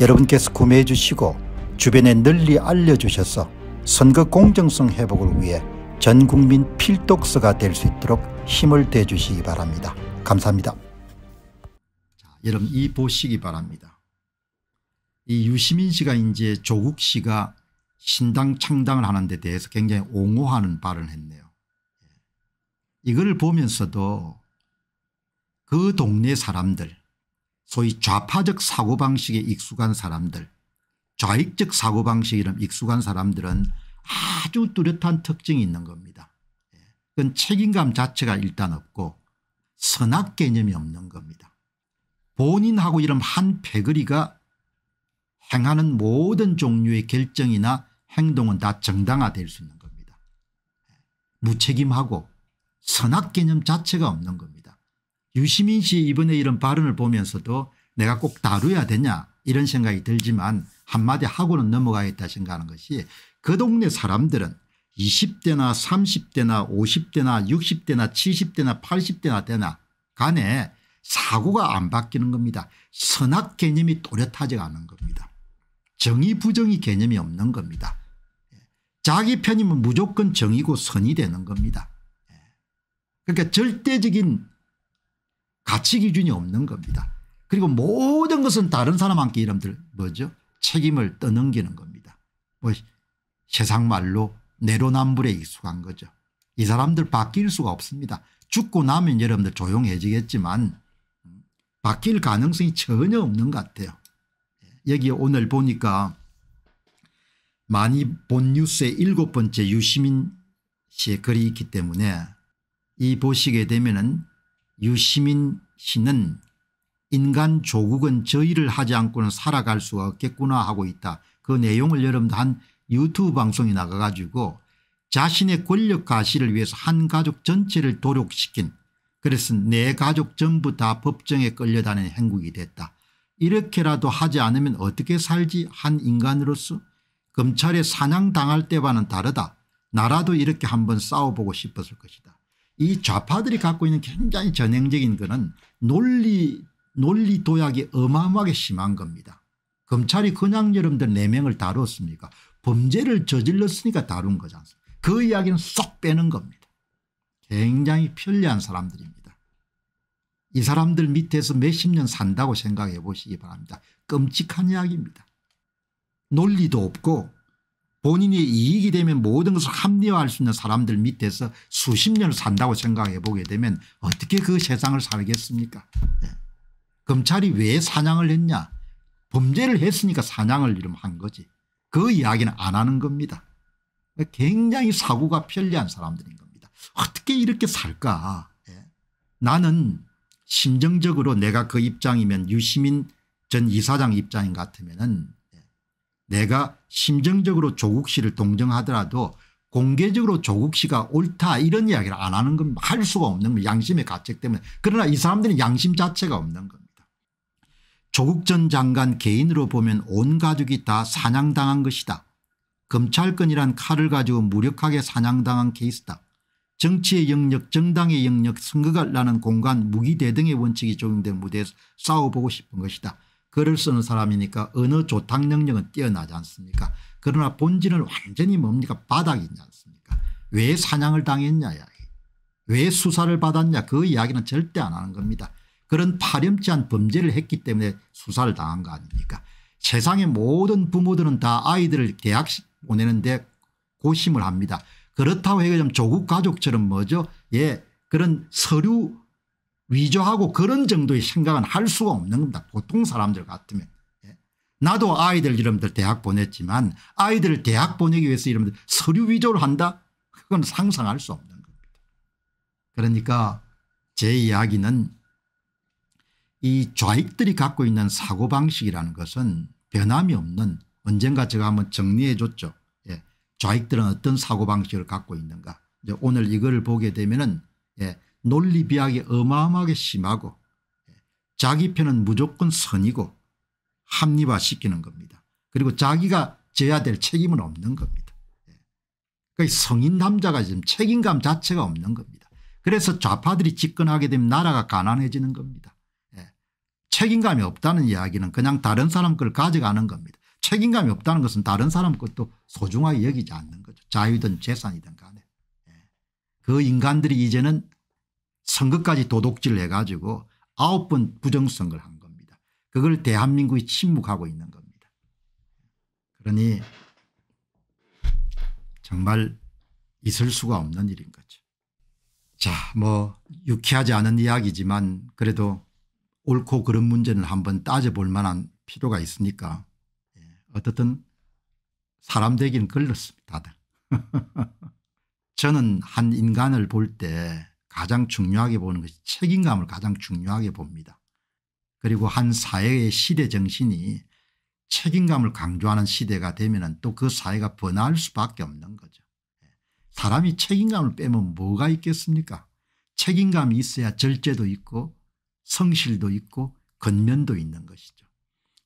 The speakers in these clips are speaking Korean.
여러분께서 구매해 주시고 주변에 널리 알려주셔서 선거 공정성 회복을 위해 전국민 필독서가 될 수 있도록 힘을 대주시기 바랍니다. 감사합니다. 자, 여러분 이 보시기 바랍니다. 이 유시민 씨가 이제 조국 씨가 신당 창당을 하는 데 대해서 굉장히 옹호하는 발언을 했네요. 예. 이걸 보면서도 그 동네 사람들 소위 좌파적 사고방식에 익숙한 사람들 좌익적 사고방식에 익숙한 사람들은 아주 뚜렷한 특징이 있는 겁니다. 예. 그건 책임감 자체가 일단 없고 선악 개념이 없는 겁니다. 본인하고 이름 한 패거리가 행하는 모든 종류의 결정이나 행동은 다 정당화될 수 있는 겁니다. 예. 무책임하고 선악 개념 자체가 없는 겁니다. 유시민 씨의 이번에 이런 발언을 보면서도 내가 꼭 다루어야 되냐 이런 생각이 들지만 한마디 하고는 넘어가겠다 생각하는 것이 그 동네 사람들은 20대나 30대나 50대나 60대나 70대나 80대나 되나 간에 사고가 안 바뀌는 겁니다. 선악 개념이 또렷하지 않은 겁니다. 정의 부정의 개념이 없는 겁니다. 자기 편이면 무조건 정의고 선이 되는 겁니다. 그러니까 절대적인 가치 기준이 없는 겁니다. 그리고 모든 것은 다른 사람한테 이름들 뭐죠 책임을 떠넘기는 겁니다. 뭐 세상 말로 내로남불에 익숙한 거죠. 이 사람들 바뀔 수가 없습니다. 죽고 나면 여러분들 조용해지겠지만 바뀔 가능성이 전혀 없는 것 같아요. 예, 여기 오늘 보니까 많이 본 뉴스의 일곱 번째 유시민 씨의 글이 있기 때문에 이 보시게 되면 은 유시민 씨는 인간 조국은 저희를 하지 않고는 살아갈 수가 없겠구나 하고 있다. 그 내용을 여러분도 한 유튜브 방송에 나가 가지고 자신의 권력 가시를 위해서 한 가족 전체를 도륙시킨 그래서 내 네 가족 전부 다 법정에 끌려다니는 행국이 됐다. 이렇게라도 하지 않으면 어떻게 살지 한 인간으로서 검찰에 사냥당할 때와는 다르다. 나라도 이렇게 한번 싸워보고 싶었을 것이다. 이 좌파들이 갖고 있는 굉장히 전형적인 것는 논리 논리 도약이 어마어마하게 심한 겁니다. 검찰이 그냥 여러분들 4명을 다뤘습니까 범죄를 저질렀으니까 다룬 거잖습니까그 이야기는 쏙 빼는 겁니다. 굉장히 편리한 사람들입니다. 이 사람들 밑에서 몇십 년 산다고 생각해 보시기 바랍니다. 끔찍한 이야기입니다. 논리도 없고 본인이 이익이 되면 모든 것을 합리화할 수 있는 사람들 밑에서 수십 년을 산다고 생각해 보게 되면 어떻게 그 세상을 살겠습니까 네. 검찰이 왜 사냥을 했냐 범죄를 했으니까 사냥을 이름 한 거지 그 이야기는 안 하는 겁니다 굉장히 사고가 편리한 사람들인 겁니다 어떻게 이렇게 살까 네. 나는 심정적으로 내가 그 입장이면 유시민 전 이사장 입장인 같으면 은 내가 심정적으로 조국 씨를 동정하더라도 공개적으로 조국 씨가 옳다 이런 이야기를 안 하는 건 할 수가 없는 겁니다. 양심의 가책 때문에. 그러나 이 사람들은 양심 자체가 없는 겁니다. 조국 전 장관 개인으로 보면 온 가족이 다 사냥당한 것이다. 검찰권이란 칼을 가지고 무력하게 사냥당한 케이스다. 정치의 영역 정당의 영역 선거가라는 공간 무기대등의 원칙이 적용된 무대에서 싸워보고 싶은 것이다. 글을 쓰는 사람이니까 언어 조탁 능력은 뛰어나지 않습니까 그러나 본질은 완전히 뭡니까 바닥이지 않습니까 왜 사냥을 당했냐 이야기 왜 수사를 받았냐 그 이야기는 절대 안 하는 겁니다 그런 파렴치한 범죄를 했기 때문에 수사를 당한 거 아닙니까 세상의 모든 부모들은 다 아이들을 대학 보내는데 고심을 합니다 그렇다고 해서 조국 가족처럼 뭐죠 예 그런 서류 위조하고 그런 정도의 생각은 할 수가 없는 겁니다. 보통 사람들 같으면. 예. 나도 아이들 이름들 대학 보냈지만 아이들 대학 보내기 위해서 이름들 서류 위조를 한다? 그건 상상할 수 없는 겁니다. 그러니까 제 이야기는 이 좌익들이 갖고 있는 사고방식이라는 것은 변함이 없는 언젠가 제가 한번 정리해 줬죠. 예. 좌익들은 어떤 사고방식을 갖고 있는가. 오늘 이걸 보게 되면은 예. 논리 비약이 어마어마하게 심하고 자기 편은 무조건 선이고 합리화시키는 겁니다. 그리고 자기가 져야 될 책임은 없는 겁니다. 그러니까 성인 남자가 지금 책임감 자체가 없는 겁니다. 그래서 좌파들이 집권하게 되면 나라가 가난해지는 겁니다. 예. 책임감이 없다는 이야기는 그냥 다른 사람 걸 가져가는 겁니다. 책임감이 없다는 것은 다른 사람 것도 소중하게 여기지 않는 거죠. 자유든 재산이든 간에. 예. 그 인간들이 이제는 선거까지 도둑질 해가지고 아홉 번 부정선거를 한 겁니다. 그걸 대한민국이 침묵하고 있는 겁니다. 그러니 정말 있을 수가 없는 일인 거죠. 자뭐 유쾌하지 않은 이야기지만 그래도 옳고 그런 문제는 한번 따져볼 만한 필요가 있으니까 예. 어떻든 사람 되기 걸렸습니다. 다들. 저는 한 인간을 볼때 가장 중요하게 보는 것이 책임감을 가장 중요하게 봅니다. 그리고 한 사회의 시대 정신이 책임감을 강조하는 시대가 되면 또 그 사회가 번화할 수밖에 없는 거죠. 예. 사람이 책임감을 빼면 뭐가 있겠습니까 책임감이 있어야 절제도 있고 성실도 있고 건면도 있는 것이죠.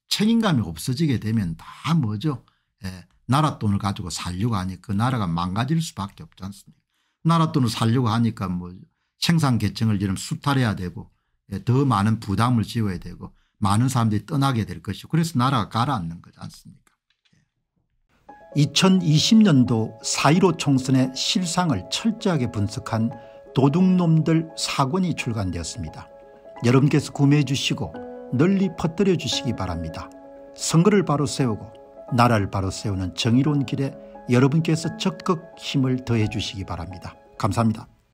책임감이 없어지게 되면 다 뭐죠 예, 나라 돈을 가지고 살려고 하니까 그 나라가 망가질 수밖에 없지 않습니까 나라 돈을 살려고 하니까 뭐 생산 계층을 이런 수탈해야 되고 예, 더 많은 부담을 지워야 되고 많은 사람들이 떠나게 될 것이고 그래서 나라가 가라앉는 거지 않습니까 2020년도 예. 4.15 총선의 실상을 철저하게 분석한 도둑놈들 사권이 출간되었습니다. 여러분께서 구매해 주시고 널리 퍼뜨려 주시기 바랍니다. 선거를 바로 세우고 나라를 바로 세우는 정의로운 길에 여러분께서 적극 힘을 더해 주시기 바랍니다. 감사합니다.